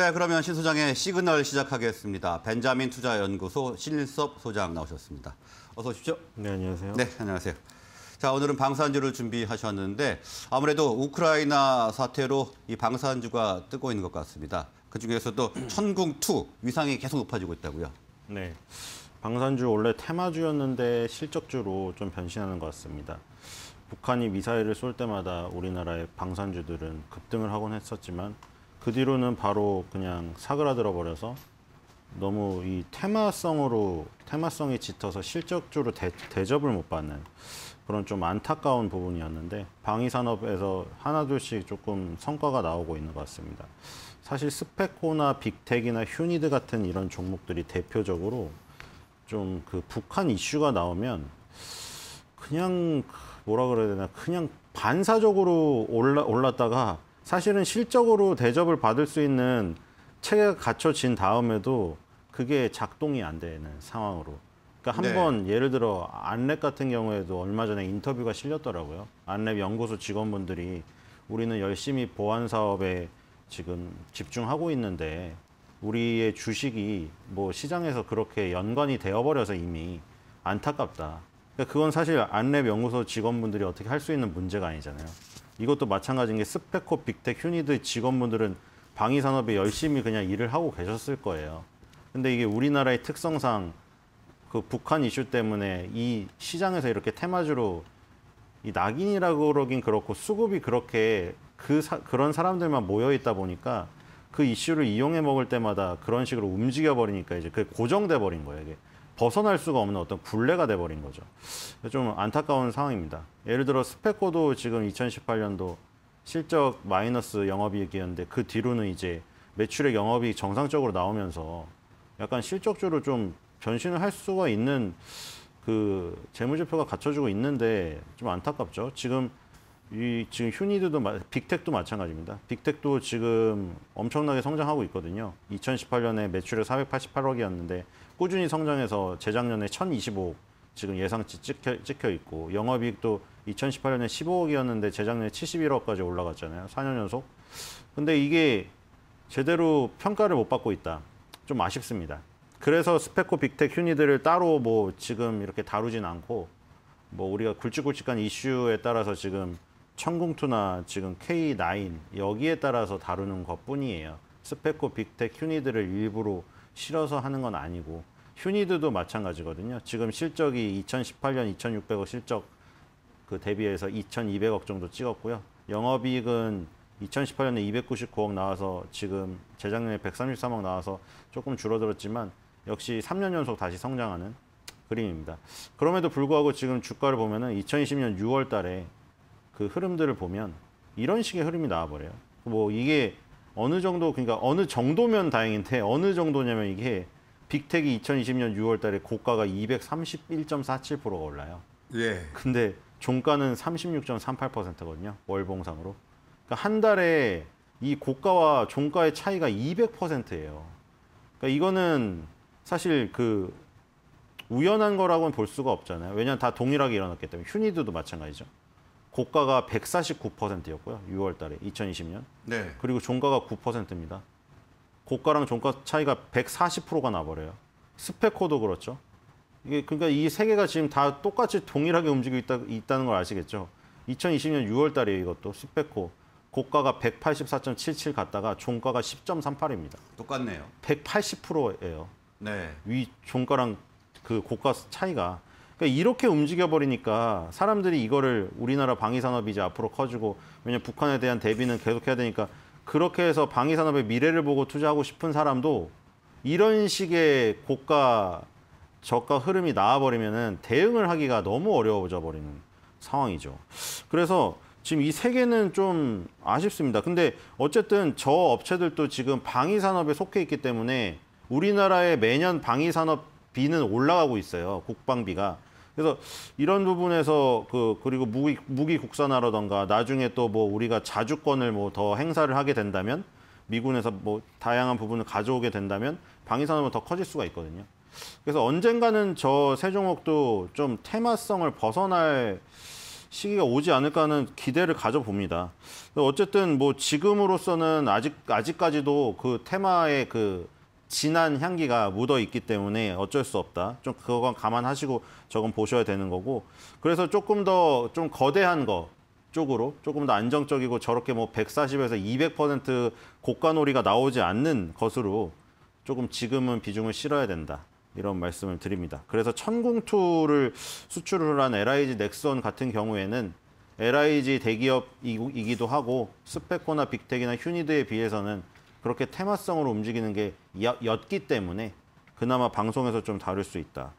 네, 그러면 신 소장의 시그널 시작하겠습니다. 벤자민 투자연구소 신일섭 소장 나오셨습니다. 어서 오십시오. 네, 안녕하세요. 네, 안녕하세요. 자, 오늘은 방산주를 준비하셨는데 아무래도 우크라이나 사태로 이 방산주가 뜨고 있는 것 같습니다. 그중에서도 천궁2 위상이 계속 높아지고 있다고요. 네. 방산주 원래 테마주였는데 실적주로 좀 변신하는 것 같습니다. 북한이 미사일을 쏠 때마다 우리나라의 방산주들은 급등을 하곤 했었지만 그 뒤로는 바로 그냥 사그라들어 버려서 너무 이 테마성으로 테마성이 짙어서 실적주로 대, 대접을 못 받는 그런 좀 안타까운 부분이었는데 방위 산업에서 하나둘씩 조금 성과가 나오고 있는 것 같습니다. 사실 스펙코나 빅텍이나 휴니드 같은 이런 종목들이 대표적으로 좀 그 북한 이슈가 나오면 그냥 그 뭐라 그래야 되나 그냥 반사적으로 올라 올랐다가 사실은 실적으로 대접을 받을 수 있는 체계가 갖춰진 다음에도 그게 작동이 안 되는 상황으로. 그러니까 한번 네. 예를 들어 안랩 같은 경우에도 얼마 전에 인터뷰가 실렸더라고요. 안랩 연구소 직원분들이 우리는 열심히 보안 사업에 지금 집중하고 있는데 우리의 주식이 뭐 시장에서 그렇게 연관이 되어버려서 이미 안타깝다. 그러니까 그건 사실 안랩 연구소 직원분들이 어떻게 할 수 있는 문제가 아니잖아요. 이것도 마찬가지인 게 스펙코 빅텍 휴니드 직원분들은 방위 산업에 열심히 그냥 일을 하고 계셨을 거예요. 근데 이게 우리나라의 특성상 그 북한 이슈 때문에 이 시장에서 이렇게 테마주로 이 낙인이라고 그러긴 그렇고 수급이 그렇게 그 사, 그런 사람들만 모여 있다 보니까 그 이슈를 이용해 먹을 때마다 그런 식으로 움직여 버리니까 이제 그 고정돼 버린 거예요. 이게 벗어날 수가 없는 어떤 굴레가 돼버린 거죠. 좀 안타까운 상황입니다. 예를 들어 스펙코도 지금 2018년도 실적 마이너스 영업이익이었는데 그 뒤로는 이제 매출액 영업이 정상적으로 나오면서 약간 실적주로 좀 변신을 할 수가 있는 그 재무제표가 갖춰지고 있는데 좀 안타깝죠. 지금 이 지금 휴니드도 빅텍도 마찬가지입니다. 빅텍도 지금 엄청나게 성장하고 있거든요. 2018년에 매출이 488억이었는데 꾸준히 성장해서 재작년에 1,025억 지금 예상치 찍혀, 찍혀 있고 영업이익도 2018년에 15억이었는데 재작년에 71억까지 올라갔잖아요. 4년 연속. 근데 이게 제대로 평가를 못 받고 있다. 좀 아쉽습니다. 그래서 스펙코 빅텍 휴니드를 따로 뭐 지금 이렇게 다루진 않고 뭐 우리가 굵직굵직한 이슈에 따라서 지금 천궁2나 지금 K9 여기에 따라서 다루는 것뿐이에요. 스펙코 빅텍 휴니드를 일부러 실어서 하는 건 아니고 휴니드도 마찬가지거든요. 지금 실적이 2018년 2600억 실적 그 대비해서 2200억 정도 찍었고요. 영업이익은 2018년에 299억 나와서 지금 재작년에 133억 나와서 조금 줄어들었지만 역시 3년 연속 다시 성장하는 그림입니다. 그럼에도 불구하고 지금 주가를 보면은 2020년 6월 달에 그 흐름들을 보면 이런 식의 흐름이 나와버려요. 뭐 이게 어느 정도 그러니까 어느 정도면 다행인데 어느 정도냐면 이게 빅텍이 2020년 6월 달에 고가가 231.47%가 올라요. 예. 근데 종가는 36.38%거든요. 월봉상으로. 그러니까 한 달에 이 고가와 종가의 차이가 200%예요. 그러니까 이거는 사실 그 우연한 거라고는 볼 수가 없잖아요. 왜냐면다 동일하게 일어났기 때문에 휴니드도 마찬가지죠. 고가가 149%였고요. 6월 달에 2020년. 네. 그리고 종가가 9%입니다. 고가랑 종가 차이가 140%가 나버려요. 스펙코도 그렇죠. 이게 그러니까 이 세 개가 지금 다 똑같이 동일하게 움직이고 있다, 있다는 걸 아시겠죠? 2020년 6월 달에 이것도 스펙코 고가가 184.77 갔다가 종가가 10.38입니다. 똑같네요. 180%예요. 네. 위 종가랑 그 고가 차이가 그러니까 이렇게 움직여버리니까 사람들이 이거를 우리나라 방위산업이 이제 앞으로 커지고 왜냐면 북한에 대한 대비는 계속해야 되니까 그렇게 해서 방위산업의 미래를 보고 투자하고 싶은 사람도 이런 식의 고가 저가 흐름이 나와버리면은 대응을 하기가 너무 어려워져 버리는 상황이죠. 그래서 지금 이세 개는 좀 아쉽습니다. 근데 어쨌든 저 업체들도 지금 방위산업에 속해 있기 때문에 우리나라의 매년 방위산업비는 올라가고 있어요. 국방비가. 그래서 이런 부분에서 그 그리고 무기 무기 국산화라던가 나중에 또 뭐 우리가 자주권을 뭐 더 행사를 하게 된다면 미군에서 뭐 다양한 부분을 가져오게 된다면 방위 산업은 더 커질 수가 있거든요. 그래서 언젠가는 저세종옥도좀 테마성을 벗어날 시기가 오지 않을까 하는 기대를 가져봅니다. 어쨌든 뭐 지금으로서는 아직 아직까지도 그 테마의 그 진한 향기가 묻어 있기 때문에 어쩔 수 없다. 좀 그건 감안하시고 저건 보셔야 되는 거고. 그래서 조금 더 좀 거대한 거 쪽으로 조금 더 안정적이고 저렇게 뭐 140에서 200% 고가놀이가 나오지 않는 것으로 조금 지금은 비중을 실어야 된다. 이런 말씀을 드립니다. 그래서 천궁투를 수출을 한 LIG 넥슨 스 같은 경우에는 LIG 대기업이기도 하고 스펙코나 빅텍이나 휴니드에 비해서는 그렇게 테마성으로 움직이는 게 였기 때문에 그나마 방송에서 좀 다룰 수 있다.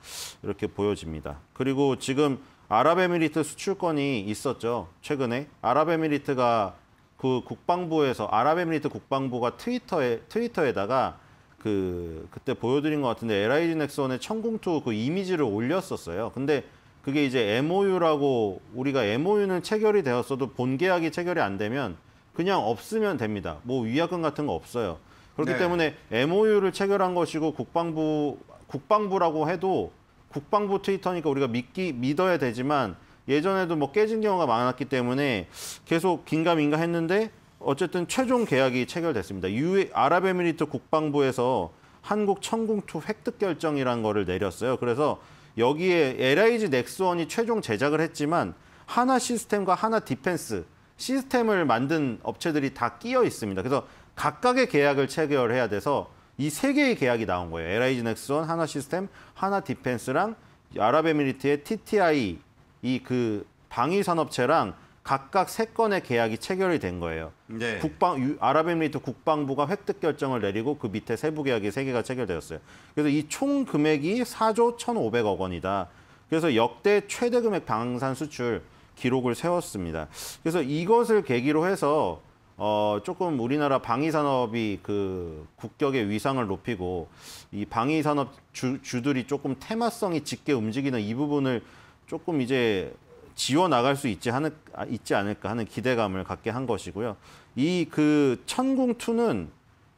이렇게 보여집니다. 그리고 지금 아랍에미리트 수출권이 있었죠. 최근에 아랍에미리트가 그 국방부에서 아랍에미리트 국방부가 트위터에 트위터에다가 그 그때 보여드린 것 같은데 LIG 넥슨의 천궁투 그 이미지를 올렸었어요. 근데 그게 이제 MOU라고 우리가 MOU는 체결이 되었어도 본 계약이 체결이 안 되면 그냥 없으면 됩니다. 뭐 위약금 같은 거 없어요. 그렇기 네. 때문에 MOU를 체결한 것이고 국방부 국방부라고 해도 국방부 트위터니까 우리가 믿기 믿어야 되지만 예전에도 뭐 깨진 경우가 많았기 때문에 계속 긴가민가 했는데 어쨌든 최종 계약이 체결됐습니다. 유에 아랍에미리트 국방부에서 한국 천궁투 획득 결정이란 거를 내렸어요. 그래서 여기에 LIG 넥스원이 최종 제작을 했지만 하나 시스템과 하나 디펜스 시스템을 만든 업체들이 다 끼어 있습니다. 그래서 각각의 계약을 체결해야 돼서 이 세 개의 계약이 나온 거예요. LIG 넥스원, 하나 시스템, 하나 디펜스랑 아랍에미리트의 TTI 이 그 방위 산업체랑 각각 세 건의 계약이 체결이 된 거예요. 네. 국방 아랍에미리트 국방부가 획득 결정을 내리고 그 밑에 세부 계약이 세 개가 체결되었어요. 그래서 이 총 금액이 4조 1,500억 원이다. 그래서 역대 최대 금액 방산 수출 기록을 세웠습니다. 그래서 이것을 계기로 해서 어, 조금 우리나라 방위산업이 그 국격의 위상을 높이고 이 방위산업 주, 주들이 조금 테마성이 짙게 움직이는 이 부분을 조금 이제 지워 나갈 수 있지, 하는, 아, 있지 않을까 하는 기대감을 갖게 한 것이고요. 이 그 천궁2는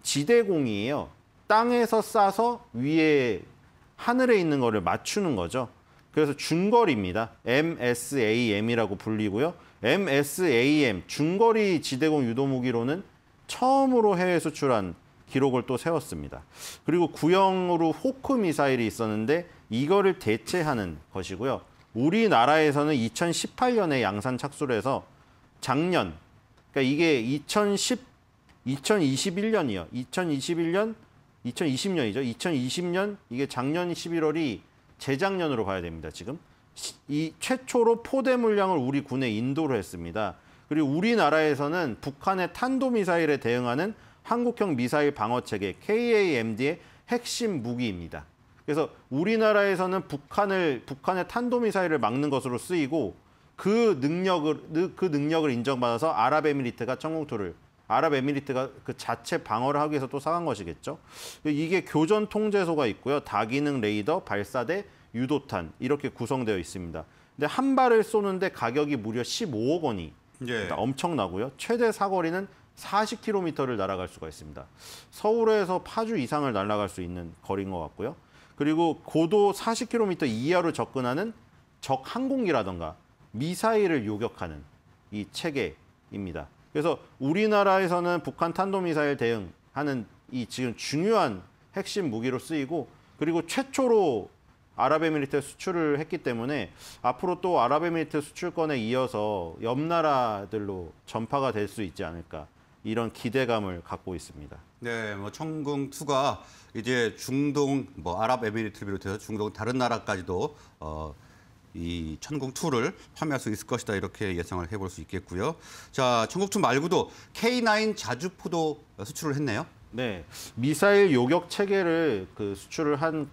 지대공이에요. 땅에서 싸서 위에 하늘에 있는 거를 맞추는 거죠. 그래서 중거리입니다. MSAM이라고 불리고요. MSAM, 중거리 지대공 유도 무기로는 처음으로 해외 수출한 기록을 또 세웠습니다. 그리고 구형으로 호크 미사일이 있었는데 이거를 대체하는 것이고요. 우리나라에서는 2018년에 양산 착수를 해서 작년, 그러니까 이게 2010, 2021년이요. 2021년, 2020년이죠. 2020년, 이게 작년 11월이 재작년으로 봐야 됩니다. 지금 이 최초로 포대 물량을 우리 군에 인도를 했습니다. 그리고 우리나라에서는 북한의 탄도미사일에 대응하는 한국형 미사일 방어체계 KAMD의 핵심 무기입니다. 그래서 우리나라에서는 북한을 북한의 탄도미사일을 막는 것으로 쓰이고 그 능력을 그, 그 능력을 인정받아서 아랍에미리트가 청공투를 아랍에미리트가 그 자체 방어를 하기 위해서 또 쌓은 것이겠죠. 이게 교전 통제소가 있고요. 다기능 레이더, 발사대, 유도탄 이렇게 구성되어 있습니다. 근데 한 발을 쏘는데 가격이 무려 15억 원이 예. 엄청나고요. 최대 사거리는 40km를 날아갈 수가 있습니다. 서울에서 파주 이상을 날아갈 수 있는 거리인 것 같고요. 그리고 고도 40km 이하로 접근하는 적 항공기라던가 미사일을 요격하는 이 체계입니다. 그래서 우리나라에서는 북한 탄도미사일 대응하는 이 지금 중요한 핵심 무기로 쓰이고 그리고 최초로 아랍에미리트 수출을 했기 때문에 앞으로 또 아랍에미리트 수출권에 이어서 옆 나라들로 전파가 될 수 있지 않을까 이런 기대감을 갖고 있습니다. 네, 뭐 청궁 2가 이제 중동 뭐 아랍에미리트를 비롯해서 중동 다른 나라까지도 어이 천궁 2를 판매할 수 있을 것이다 이렇게 예상을 해볼 수 있겠고요. 자, 천궁 2 말고도 K9 자주포도 수출을 했네요. 네, 미사일 요격 체계를 그 수출을 한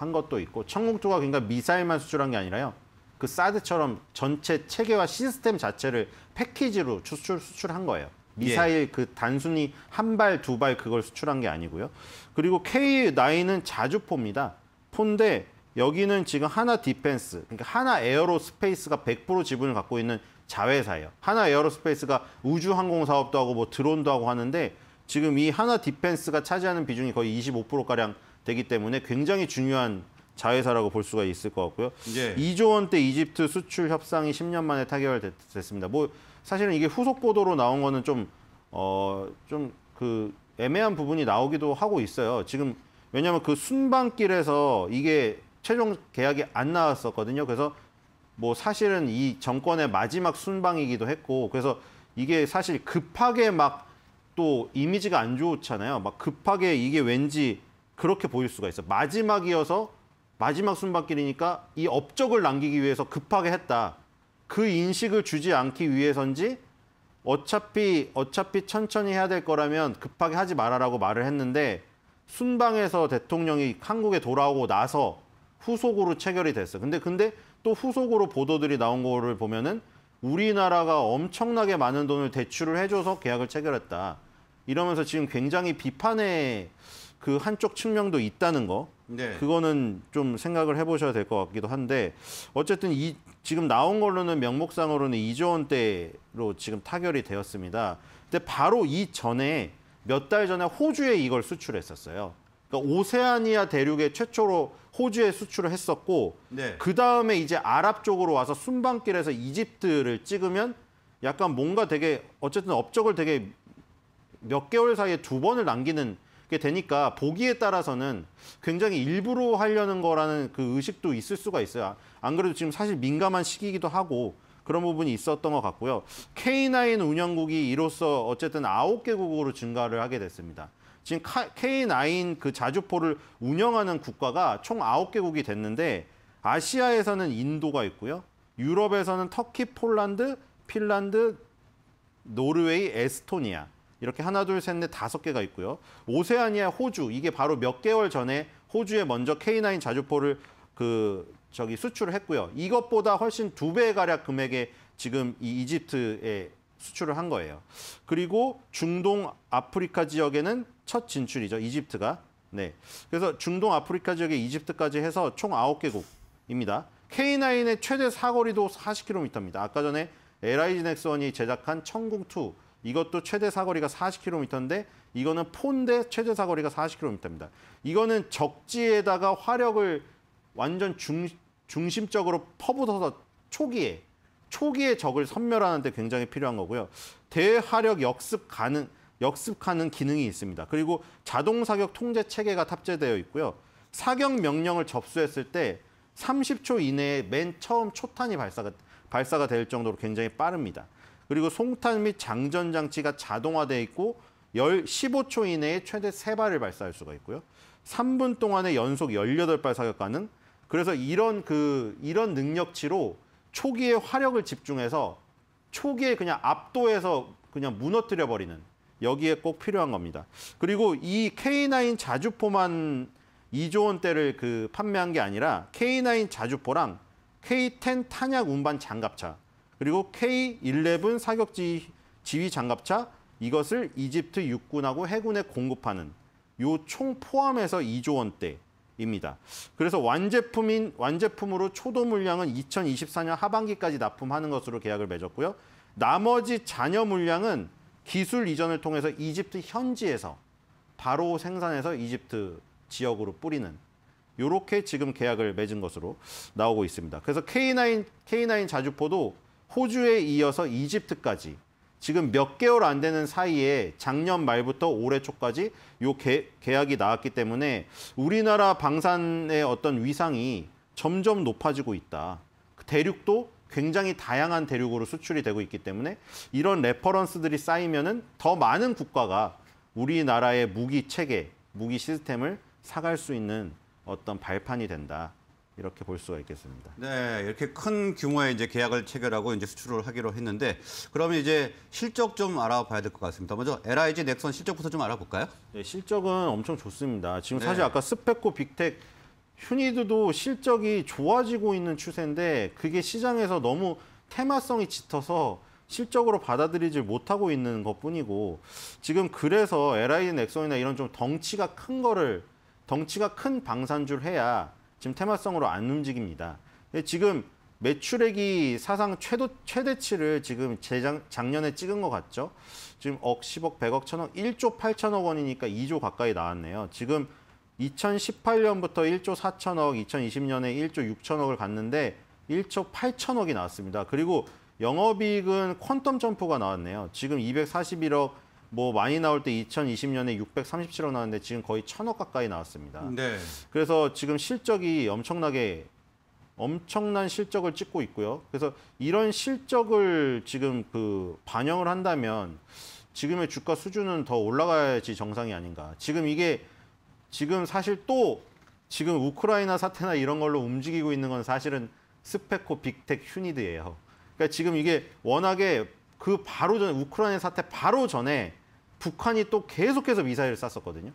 한 것도 있고 천궁 2가 그러니까 미사일만 수출한 게 아니라요. 그 사드처럼 전체 체계와 시스템 자체를 패키지로 수출 수출한 거예요. 미사일 예. 그 단순히 한 발, 두 발 그걸 수출한 게 아니고요. 그리고 K9은 자주포입니다. 폰데 여기는 지금 하나 디펜스, 그러니까 하나 에어로스페이스가 100% 지분을 갖고 있는 자회사예요. 하나 에어로스페이스가 우주 항공 사업도 하고 뭐 드론도 하고 하는데 지금 이 하나 디펜스가 차지하는 비중이 거의 25%가량 되기 때문에 굉장히 중요한 자회사라고 볼 수가 있을 것 같고요. 예. 2조 원대 이집트 수출 협상이 10년 만에 타결됐습니다. 뭐 사실은 이게 후속 보도로 나온 거는 좀어좀 그 애매한 부분이 나오기도 하고 있어요. 지금 왜냐하면 그 순방길에서 이게 최종 계약이 안 나왔었거든요. 그래서 뭐 사실은 이 정권의 마지막 순방이기도 했고 그래서 이게 사실 급하게 막 또 이미지가 안 좋잖아요. 막 급하게 이게 왠지 그렇게 보일 수가 있어. 마지막이어서 마지막 순방길이니까 이 업적을 남기기 위해서 급하게 했다. 그 인식을 주지 않기 위해서인지 어차피 어차피 천천히 해야 될 거라면 급하게 하지 말아라고 말을 했는데 순방에서 대통령이 한국에 돌아오고 나서 후속으로 체결이 됐어. 근데 근데 또 후속으로 보도들이 나온 거를 보면은 우리나라가 엄청나게 많은 돈을 대출을 해줘서 계약을 체결했다. 이러면서 지금 굉장히 비판의 그 한쪽 측면도 있다는 거. 네. 그거는 좀 생각을 해보셔야 될 것 같기도 한데 어쨌든 이 지금 나온 걸로는 명목상으로는 2조 원대로 지금 타결이 되었습니다. 근데 바로 이 전에 몇 달 전에 호주에 이걸 수출했었어요. 그러니까 오세아니아 대륙에 최초로 호주에 수출을 했었고 네. 그 다음에 이제 아랍 쪽으로 와서 순방길에서 이집트를 찍으면 약간 뭔가 되게 어쨌든 업적을 되게 몇 개월 사이에 두 번을 남기는 게 되니까 보기에 따라서는 굉장히 일부러 하려는 거라는 그 의식도 있을 수가 있어요. 안 그래도 지금 사실 민감한 시기이기도 하고 그런 부분이 있었던 것 같고요. K9 운영국이 이로써 어쨌든 아홉 개국으로 증가를 하게 됐습니다. 지금 K9 그 자주포를 운영하는 국가가 총 9개국이 됐는데 아시아에서는 인도가 있고요. 유럽에서는 터키, 폴란드, 핀란드, 노르웨이, 에스토니아 이렇게 하나 둘셋넷 다섯 개가 있고요. 오세아니아 호주 이게 바로 몇 개월 전에 호주에 먼저 K9 자주포를 그 저기 수출을 했고요. 이것보다 훨씬 두 배 가량 금액의 지금 이 이집트에 수출을 한 거예요. 그리고 중동 아프리카 지역에는 첫 진출이죠. 이집트가. 네. 그래서 중동 아프리카 지역에 이집트까지 해서 총9 개국입니다 K9의 최대 사거리도 40km입니다. 아까 전에 LIG 넥슨이 제작한 천궁2 이것도 최대 사거리가 40km인데 이거는 폰대 최대 사거리가 40km입니다. 이거는 적지에다가 화력을 완전 중, 중심적으로 퍼붓어서 초기에 초기에 적을 섬멸하는 데 굉장히 필요한 거고요. 대화력 역습 가능 역습하는 기능이 있습니다. 그리고 자동 사격 통제 체계가 탑재되어 있고요. 사격 명령을 접수했을 때 30초 이내에 맨 처음 초탄이 발사가, 발사가 될 정도로 굉장히 빠릅니다. 그리고 송탄 및 장전 장치가 자동화되어 있고 15초 이내에 최대 3발을 발사할 수가 있고요. 3분 동안에 연속 18발 사격 가능. 그래서 이런 그 이런 능력치로 초기에 화력을 집중해서 초기에 그냥 압도해서 그냥 무너뜨려 버리는 여기에 꼭 필요한 겁니다. 그리고 이 K9 자주포만 2조 원대를 그 판매한 게 아니라 K9 자주포랑 K10 탄약 운반 장갑차 그리고 K11 사격지 지휘 장갑차 이것을 이집트 육군하고 해군에 공급하는 요 총 포함해서 2조 원대입니다. 그래서 완제품인 완제품으로 초도 물량은 2024년 하반기까지 납품하는 것으로 계약을 맺었고요. 나머지 잔여 물량은 기술 이전을 통해서 이집트 현지에서 바로 생산해서 이집트 지역으로 뿌리는 이렇게 지금 계약을 맺은 것으로 나오고 있습니다. 그래서 K9 K9 자주포도 호주에 이어서 이집트까지 지금 몇 개월 안 되는 사이에 작년 말부터 올해 초까지 요 개, 계약이 나왔기 때문에 우리나라 방산의 어떤 위상이 점점 높아지고 있다. 대륙도 굉장히 다양한 대륙으로 수출이 되고 있기 때문에 이런 레퍼런스들이 쌓이면은 더 많은 국가가 우리나라의 무기 체계, 무기 시스템을 사갈 수 있는 어떤 발판이 된다. 이렇게 볼 수가 있겠습니다. 네, 이렇게 큰 규모의 이제 계약을 체결하고 이제 수출을 하기로 했는데 그러면 이제 실적 좀 알아봐야 될 것 같습니다. 먼저 LIG 넥슨 실적부터 좀 알아볼까요? 네, 실적은 엄청 좋습니다. 지금 네. 사실 네. 아까 스펙코 빅텍 휴니드도 실적이 좋아지고 있는 추세인데 그게 시장에서 너무 테마성이 짙어서 실적으로 받아들이지 못하고 있는 것뿐이고 지금 그래서 LIN 넥슨이나 이런 좀 덩치가 큰 거를 덩치가 큰 방산주를 해야 지금 테마성으로 안 움직입니다. 지금 매출액이 사상 최도, 최대치를 지금 재작, 작년에 찍은 것 같죠? 지금 억, 10억, 100억, 1000억, 1조 8천억 원이니까 2조 가까이 나왔네요. 지금 2018년부터 1조 4천억, 2020년에 1조 6천억을 갔는데 1조 8천억이 나왔습니다. 그리고 영업이익은 퀀텀 점프가 나왔네요. 지금 241억 뭐 많이 나올 때 2020년에 637억 나왔는데 지금 거의 천억 가까이 나왔습니다. 네. 그래서 지금 실적이 엄청나게 엄청난 실적을 찍고 있고요. 그래서 이런 실적을 지금 그 반영을 한다면 지금의 주가 수준은 더 올라가야지 정상이 아닌가. 지금 이게 지금 사실 또 지금 우크라이나 사태나 이런 걸로 움직이고 있는 건 사실은 스펙코 빅텍 휴니드예요. 그러니까 지금 이게 워낙에 그 바로 전에 우크라이나 사태 바로 전에 북한이 또 계속해서 미사일을 쐈었거든요.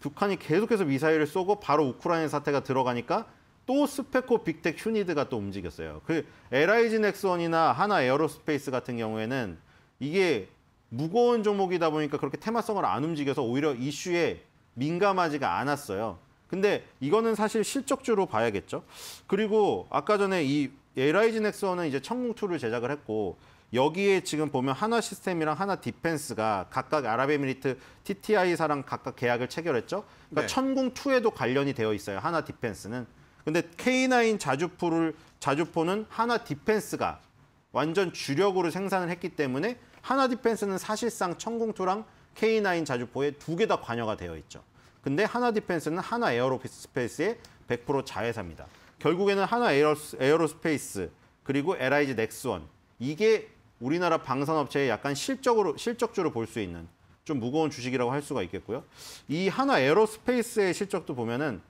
북한이 계속해서 미사일을 쏘고 바로 우크라이나 사태가 들어가니까 또 스펙코 빅텍 휴니드가 또 움직였어요. 그 LIG 넥스원이나 하나 에어로스페이스 같은 경우에는 이게 무거운 종목이다 보니까 그렇게 테마성을 안 움직여서 오히려 이슈에 민감하지가 않았어요. 근데 이거는 사실 실적주로 봐야겠죠. 그리고 아까 전에 이 LIG 넥스원은 이제 청궁2를 제작을 했고 여기에 지금 보면 하나 시스템이랑 하나 디펜스가 각각 아랍에미리트 TTI사랑 각각 계약을 체결했죠. 그러니까 네. 천궁2에도 관련이 되어 있어요. 하나 디펜스는. 근데 K9 자주포를 자주포는 하나 디펜스가 완전 주력으로 생산을 했기 때문에 하나 디펜스는 사실상 천궁2랑 K9 자주포에 두 개 다 관여가 되어 있죠. 근데 하나 디펜스는 하나 에어로스페이스의 100% 자회사입니다. 결국에는 하나 에어로, 스페이스 그리고 LIG 넥스원 이게 우리나라 방산업체의 약간 실적으로 실적주를 볼수 있는 좀 무거운 주식이라고 할 수가 있겠고요. 이 하나 에어로스페이스의 실적도 보면은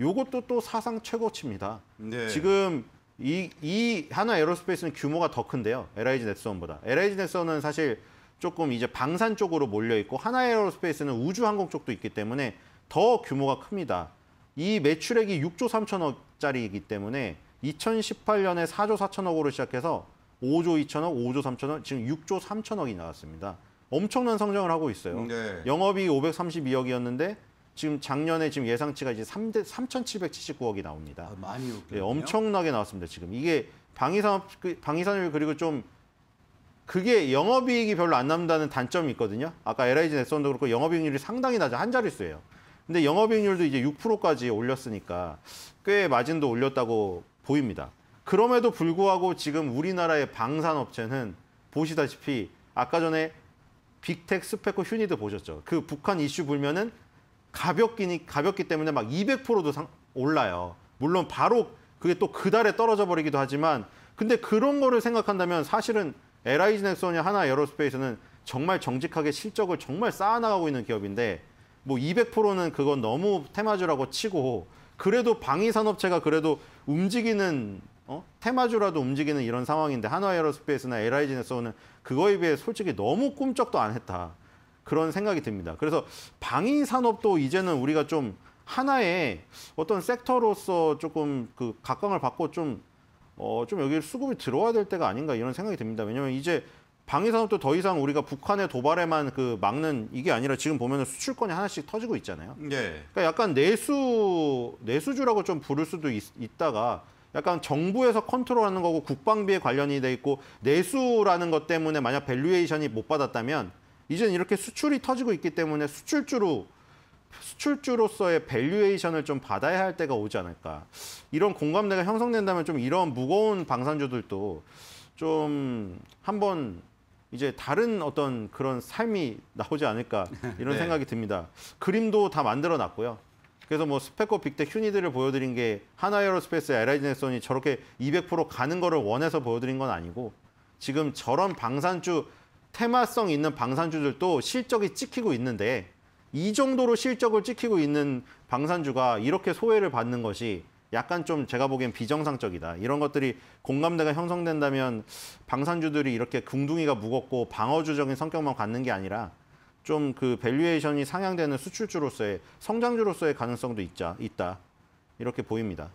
요것도 또 사상 최고치입니다. 네. 지금 이, 이 하나 에어로스페이스는 규모가 더 큰데요. LIG 넥스원보다. LIG 넥스원은 사실 조금 이제 방산 쪽으로 몰려 있고 하나 의 에어로스페이스는 우주 항공 쪽도 있기 때문에 더 규모가 큽니다. 이 매출액이 6조 3천억짜리이기 때문에 2018년에 4조 4천억으로 시작해서 5조 2천억, 5조 3천억, 지금 6조 3천억이 나왔습니다. 엄청난 성장을 하고 있어요. 음, 네. 영업이 532억이었는데 지금 작년에 지금 예상치가 이제 3대 3,779억이 나옵니다. 아, 많이 네, 엄청나게 나왔습니다. 지금 이게 방위산업 그, 방위산업이 그리고 좀 그게 영업이익이 별로 안 남는다는 단점이 있거든요. 아까 LIG 넷선도 그렇고 영업이익률이 상당히 낮아 한 자릿수예요. 근데 영업이익률도 이제 6%까지 올렸으니까 꽤 마진도 올렸다고 보입니다. 그럼에도 불구하고 지금 우리나라의 방산업체는 보시다시피 아까 전에 빅텍, 스펙코, 휴니드 보셨죠. 그 북한 이슈 불면은 가볍기니 가볍기 때문에 막 200%도 상, 올라요. 물론 바로 그게 또 그 달에 떨어져 버리기도 하지만 근데 그런 거를 생각한다면 사실은 LG i 넥슨이 하나 에어로스페이스는 정말 정직하게 실적을 정말 쌓아나가고 있는 기업인데 뭐 200%는 그건 너무 테마주라고 치고 그래도 방위 산업체가 그래도 움직이는 어? 테마주라도 움직이는 이런 상황인데 하나에어로스페이스나 LG 넥슨는 그거에 비해 솔직히 너무 꿈쩍도 안 했다. 그런 생각이 듭니다. 그래서 방위 산업도 이제는 우리가 좀 하나의 어떤 섹터로서 조금 그 각광을 받고 좀 어, 좀 여기 수급이 들어와야 될 때가 아닌가 이런 생각이 듭니다. 왜냐하면 이제 방위산업도 더 이상 우리가 북한의 도발에만 그 막는 이게 아니라 지금 보면 수출권이 하나씩 터지고 있잖아요. 네. 그러니까 약간 내수 내수주라고 좀 부를 수도 있, 있다가 약간 정부에서 컨트롤하는 거고 국방비에 관련이 돼 있고 내수라는 것 때문에 만약 밸류에이션이 못 받았다면 이제는 이렇게 수출이 터지고 있기 때문에 수출주로 수출주로서의 밸류에이션을 좀 받아야 할 때가 오지 않을까. 이런 공감대가 형성된다면 좀 이런 무거운 방산주들도 좀 한번 이제 다른 어떤 그런 삶이 나오지 않을까 이런 네. 생각이 듭니다. 그림도 다 만들어 놨고요. 그래서 뭐 스펙코 빅텍 휴니들을 보여드린 게 하나에어로스페이스 에라이젠슨이 저렇게 200% 가는 거를 원해서 보여드린 건 아니고 지금 저런 방산주 테마성 있는 방산주들도 실적이 찍히고 있는데 이 정도로 실적을 찍히고 있는 방산주가 이렇게 소외를 받는 것이 약간 좀 제가 보기엔 비정상적이다. 이런 것들이 공감대가 형성된다면 방산주들이 이렇게 궁둥이가 무겁고 방어주적인 성격만 갖는 게 아니라 좀 그 밸류에이션이 상향되는 수출주로서의 성장주로서의 가능성도 있자, 있다. 이렇게 보입니다.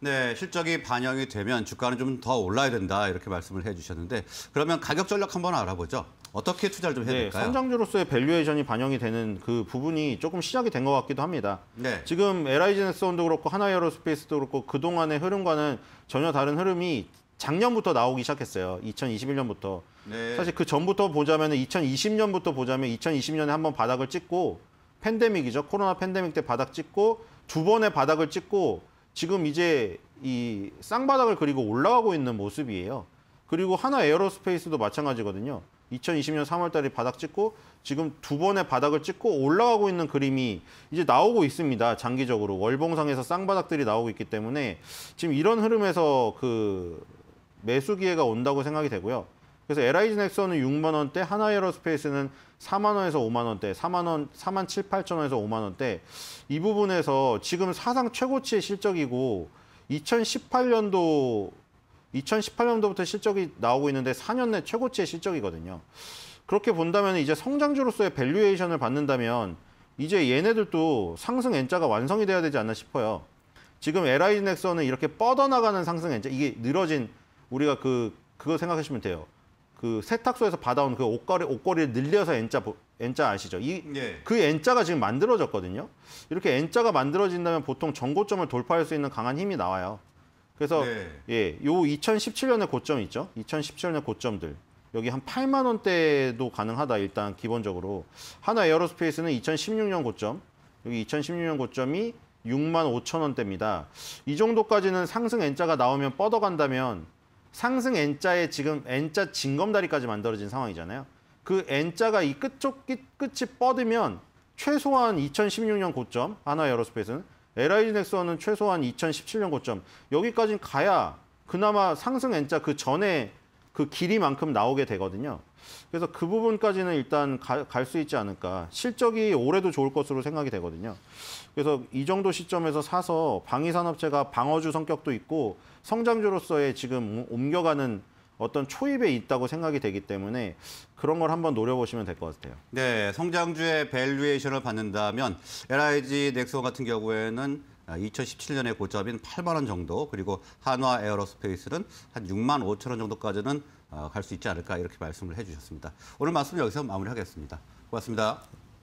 네, 실적이 반영이 되면 주가는 좀 더 올라야 된다 이렇게 말씀을 해주셨는데 그러면 가격 전략 한번 알아보죠. 어떻게 투자를 좀 해야 네, 될까요? 성장주로서의 밸류에이션이 반영이 되는 그 부분이 조금 시작이 된 것 같기도 합니다. 네. 지금 LIG네스온도 그렇고 하나에어로스페이스도 그렇고 그동안의 흐름과는 전혀 다른 흐름이 작년부터 나오기 시작했어요. 2021년부터. 네. 사실 그 전부터 보자면 2020년부터 보자면 2020년에 한번 바닥을 찍고 팬데믹이죠. 코로나 팬데믹 때 바닥 찍고 두 번의 바닥을 찍고 지금 이제 이 쌍바닥을 그리고 올라가고 있는 모습이에요. 그리고 하나 에어로스페이스도 마찬가지거든요. 2020년 3월달에 바닥 찍고 지금 두 번의 바닥을 찍고 올라가고 있는 그림이 이제 나오고 있습니다. 장기적으로 월봉상에서 쌍바닥들이 나오고 있기 때문에 지금 이런 흐름에서 그 매수 기회가 온다고 생각이 되고요. 그래서 LIG 넥슨은 6만 원대, 하나 에어로스페이스는 4만 원에서 5만 원대, 4만 원, 4만 7, 8천 원에서 5만 원대 이 부분에서 지금 사상 최고치의 실적이고 2018년도 2018년도부터 실적이 나오고 있는데 4년 내 최고치의 실적이거든요. 그렇게 본다면 이제 성장주로서의 밸류에이션을 받는다면 이제 얘네들도 상승 N자가 완성이 돼야 되지 않나 싶어요. 지금 LI 넥슨는 이렇게 뻗어나가는 상승 N자, 이게 늘어진 우리가 그 그거 생각하시면 돼요. 그 세탁소에서 받아온 그 옷걸이 옷걸이를 늘려서 N자 N자 아시죠? 이그 네. 예. N자가 지금 만들어졌거든요. 이렇게 N자가 만들어진다면 보통 정고점을 돌파할 수 있는 강한 힘이 나와요. 그래서 네. 예, 요 2017년에 고점 있죠. 2017년에 고점들. 여기 한 8만 원대도 가능하다 일단 기본적으로. 하나 에어로스페이스는 2016년 고점. 여기 2016년 고점이 6만 5천 원대입니다. 이 정도까지는 상승 N자가 나오면 뻗어간다면 상승 N자에 지금 N자 징검다리까지 만들어진 상황이잖아요. 그 N자가 이 끝쪽 끝이 뻗으면 최소한 2016년 고점 하나 에어로스페이스는 LI 넥슨은 최소한 2017년 고점 여기까지 가야 그나마 상승 N자 그 전에 그 길이만큼 나오게 되거든요. 그래서 그 부분까지는 일단 갈 수 있지 않을까. 실적이 올해도 좋을 것으로 생각이 되거든요. 그래서 이 정도 시점에서 사서 방위산업체가 방어주 성격도 있고 성장주로서의 지금 옮겨가는 어떤 초입에 있다고 생각이 되기 때문에 그런 걸 한번 노려보시면 될 것 같아요. 네, 성장주의 밸류에이션을 받는다면 LIG 넥스 같은 경우에는 2017년에 아, 고점인 8만 원 정도, 그리고 한화 에어로스페이스는 한 6만 5천 원 정도까지는 아, 갈수 있지 않을까 이렇게 말씀을 해주셨습니다. 오늘 말씀 여기서 마무리하겠습니다. 고맙습니다.